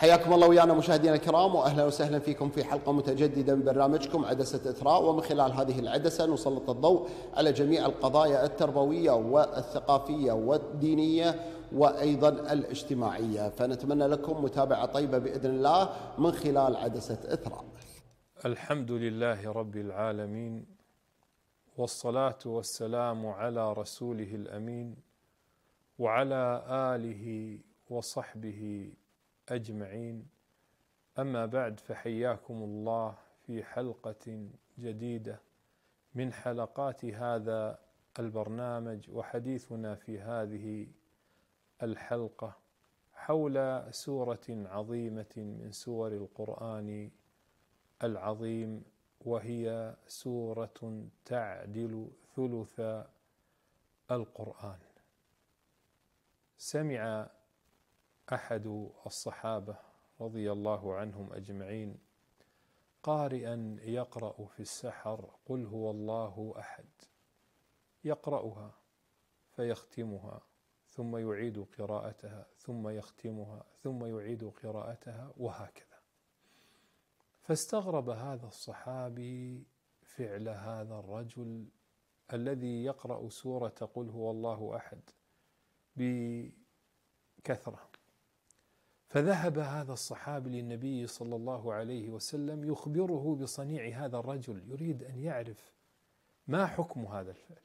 حياكم الله ويانا مشاهدينا الكرام واهلا وسهلا فيكم في حلقه متجدده من برنامجكم عدسه اثراء ومن خلال هذه العدسه نسلط الضوء على جميع القضايا التربويه والثقافيه والدينيه وايضا الاجتماعيه فنتمنى لكم متابعه طيبه باذن الله من خلال عدسه اثراء. الحمد لله رب العالمين والصلاه والسلام على رسوله الامين وعلى اله وصحبه اجمعين اما بعد فحياكم الله في حلقه جديده من حلقات هذا البرنامج وحديثنا في هذه الحلقه حول سوره عظيمه من سور القران العظيم وهي سوره تعدل ثلث القران سمع احد الصحابه رضي الله عنهم اجمعين قارئا يقرا في السحر قل هو الله احد يقراها فيختمها ثم يعيد قراءتها ثم يختمها ثم يعيد قراءتها وهكذا فاستغرب هذا الصحابي فعل هذا الرجل الذي يقرا سوره قل هو الله احد بكثره فذهب هذا الصحابي للنبي صلى الله عليه وسلم يخبره بصنيع هذا الرجل يريد ان يعرف ما حكم هذا الفعل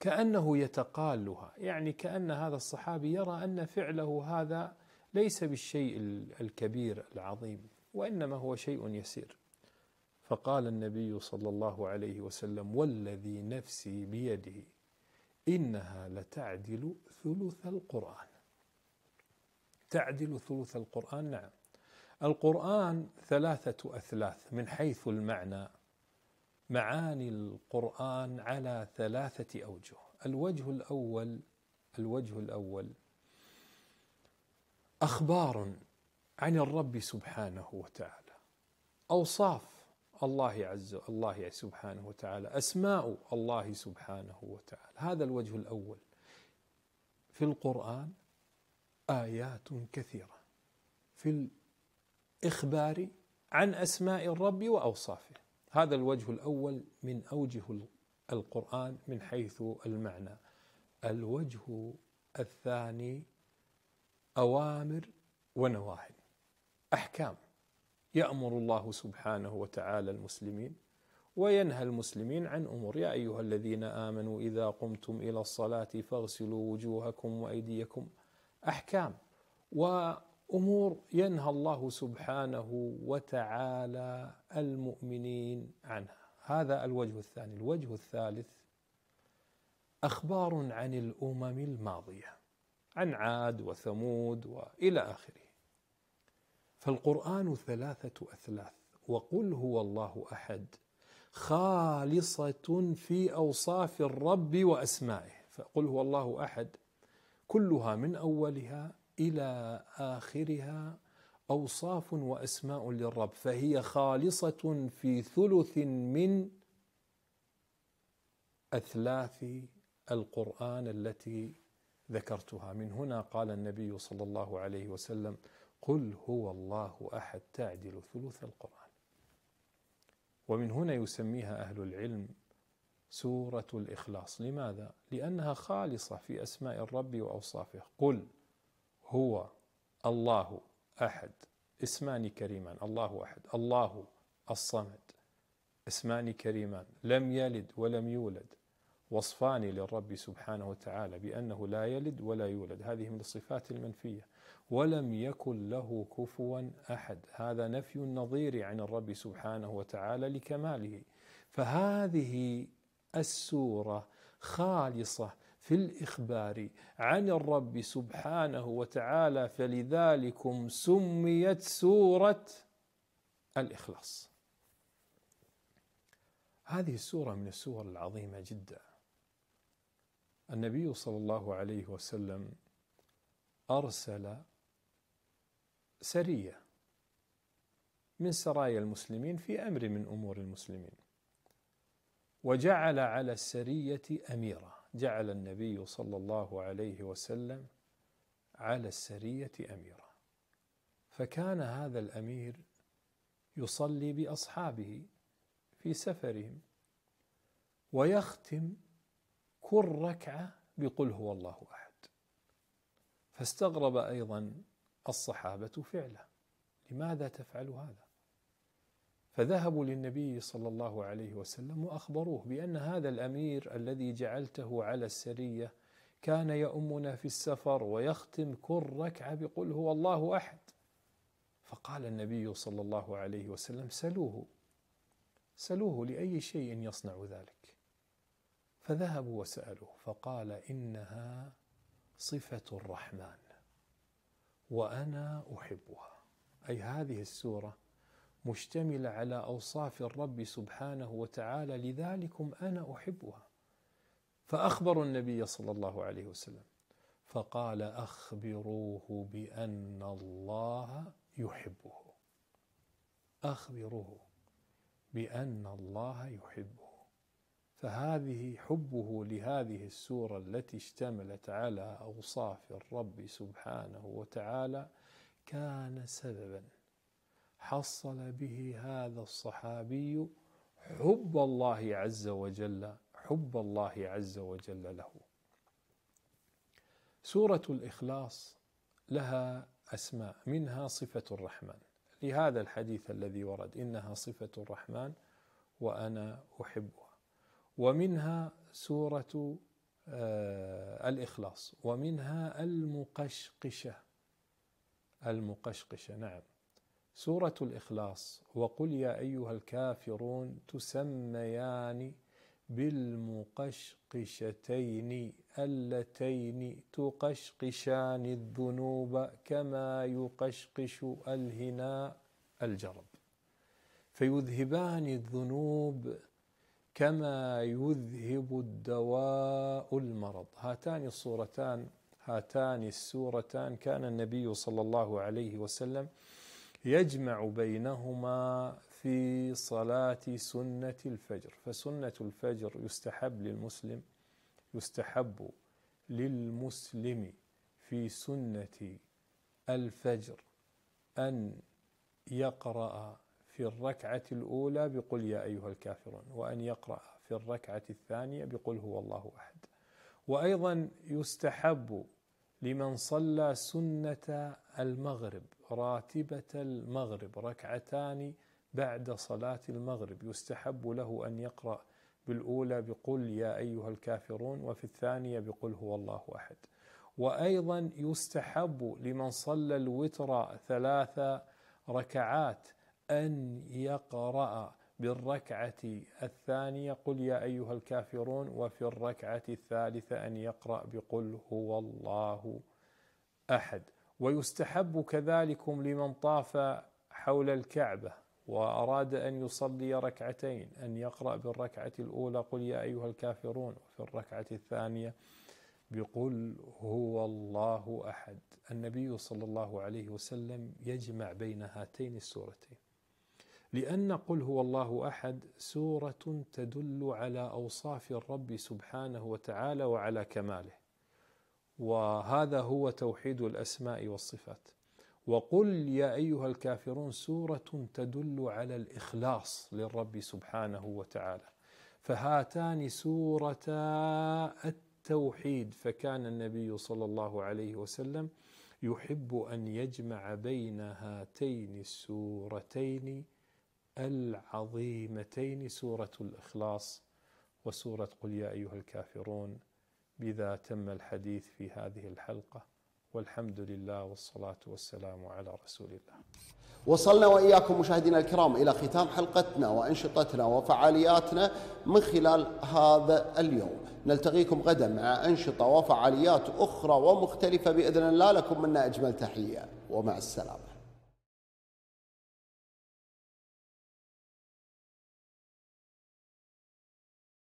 كانه يتقالها يعني كان هذا الصحابي يرى ان فعله هذا ليس بالشيء الكبير العظيم وانما هو شيء يسير فقال النبي صلى الله عليه وسلم والذي نفسي بيده انها لتعدل ثلث القران تعدل ثلث القرآن نعم القرآن ثلاثة أثلاث من حيث المعنى معاني القرآن على ثلاثة أوجه الوجه الأول الوجه الأول أخبار عن الرب سبحانه وتعالى أوصاف الله عز الله سبحانه وتعالى أسماء الله سبحانه وتعالى هذا الوجه الأول في القرآن آيات كثيرة في الإخبار عن أسماء الرب وأوصافه هذا الوجه الأول من أوجه القرآن من حيث المعنى الوجه الثاني أوامر ونواهي أحكام يأمر الله سبحانه وتعالى المسلمين وينهى المسلمين عن امور يا ايها الذين امنوا اذا قمتم الى الصلاه فاغسلوا وجوهكم وايديكم احكام وامور ينهى الله سبحانه وتعالى المؤمنين عنها هذا الوجه الثاني الوجه الثالث اخبار عن الامم الماضيه عن عاد وثمود والى اخره فالقران ثلاثه اثلاث وقل هو الله احد خالصه في اوصاف الرب واسمائه فقل هو الله احد كلها من اولها الى اخرها اوصاف واسماء للرب فهي خالصه في ثلث من اثلاث القران التي ذكرتها من هنا قال النبي صلى الله عليه وسلم قل هو الله احد تعدل ثلث القران ومن هنا يسميها اهل العلم سورة الإخلاص لماذا؟ لأنها خالصة في أسماء الرب وأوصافه قل هو الله أحد اسمان كريمان الله أحد الله الصمد اسمان كريمان لم يلد ولم يولد وصفان للرب سبحانه وتعالى بأنه لا يلد ولا يولد هذه من الصفات المنفية ولم يكن له كفوا أحد هذا نفي النظير عن الرب سبحانه وتعالى لكماله فهذه السورة خالصة في الإخبار عن الرب سبحانه وتعالى فلذلكم سميت سورة الإخلاص هذه السورة من السور العظيمة جدا النبي صلى الله عليه وسلم أرسل سرية من سرايا المسلمين في أمر من أمور المسلمين وجعل على السرية أميرا جعل النبي صلى الله عليه وسلم على السرية أميرا فكان هذا الأمير يصلي بأصحابه في سفرهم ويختم كل ركعة بقل هو الله أحد فاستغرب أيضا الصحابة فعله لماذا تفعل هذا فذهبوا للنبي صلى الله عليه وسلم واخبروه بان هذا الامير الذي جعلته على السريه كان يؤمنا في السفر ويختم كل ركعه بقل هو الله احد فقال النبي صلى الله عليه وسلم سلوه سلوه لاي شيء يصنع ذلك فذهبوا وسالوه فقال انها صفه الرحمن وانا احبها اي هذه السوره مشتمله على اوصاف الرب سبحانه وتعالى لذلكم انا احبها فاخبروا النبي صلى الله عليه وسلم فقال اخبروه بان الله يحبه اخبروه بان الله يحبه فهذه حبه لهذه السوره التي اشتملت على اوصاف الرب سبحانه وتعالى كان سببا حصل به هذا الصحابي حب الله عز وجل حب الله عز وجل له سوره الاخلاص لها اسماء منها صفه الرحمن لهذا الحديث الذي ورد انها صفه الرحمن وانا احبها ومنها سوره آه، الاخلاص ومنها المقشقشه المقشقشه نعم سورة الإخلاص وقل يا أيها الكافرون تسميان بالمقشقشتين اللتين تقشقشان الذنوب كما يقشقش الهناء الجرب فيذهبان الذنوب كما يذهب الدواء المرض هاتان الصورتان هاتان السورتان كان النبي صلى الله عليه وسلم يجمع بينهما في صلاة سنة الفجر فسنة الفجر يستحب للمسلم يستحب للمسلم في سنة الفجر أن يقرأ في الركعة الأولى بقل يا أيها الكافرون وأن يقرأ في الركعة الثانية بقل هو الله أحد وأيضا يستحب لمن صلى سنة المغرب راتبة المغرب ركعتان بعد صلاة المغرب يستحب له أن يقرأ بالأولى بقل يا أيها الكافرون وفي الثانية بقل هو الله أحد وأيضا يستحب لمن صلى الوتر ثلاث ركعات أن يقرأ بالركعة الثانية قل يا أيها الكافرون وفي الركعة الثالثة أن يقرأ بقل هو الله أحد ويستحب كذلكم لمن طاف حول الكعبة وأراد أن يصلي ركعتين أن يقرأ بالركعة الأولى قل يا أيها الكافرون وفي الركعة الثانية بقل هو الله أحد النبي صلى الله عليه وسلم يجمع بين هاتين السورتين لأن قل هو الله أحد سورة تدل على أوصاف الرب سبحانه وتعالى وعلى كماله وهذا هو توحيد الأسماء والصفات وقل يا أيها الكافرون سورة تدل على الإخلاص للرب سبحانه وتعالى فهاتان سورتا التوحيد فكان النبي صلى الله عليه وسلم يحب أن يجمع بين هاتين السورتين العظيمتين سورة الإخلاص وسورة قل يا أيها الكافرون بذا تم الحديث في هذه الحلقة والحمد لله والصلاة والسلام على رسول الله وصلنا وإياكم مشاهدينا الكرام إلى ختام حلقتنا وأنشطتنا وفعالياتنا من خلال هذا اليوم نلتقيكم غدا مع أنشطة وفعاليات أخرى ومختلفة بإذن الله لكم منا أجمل تحية ومع السلامة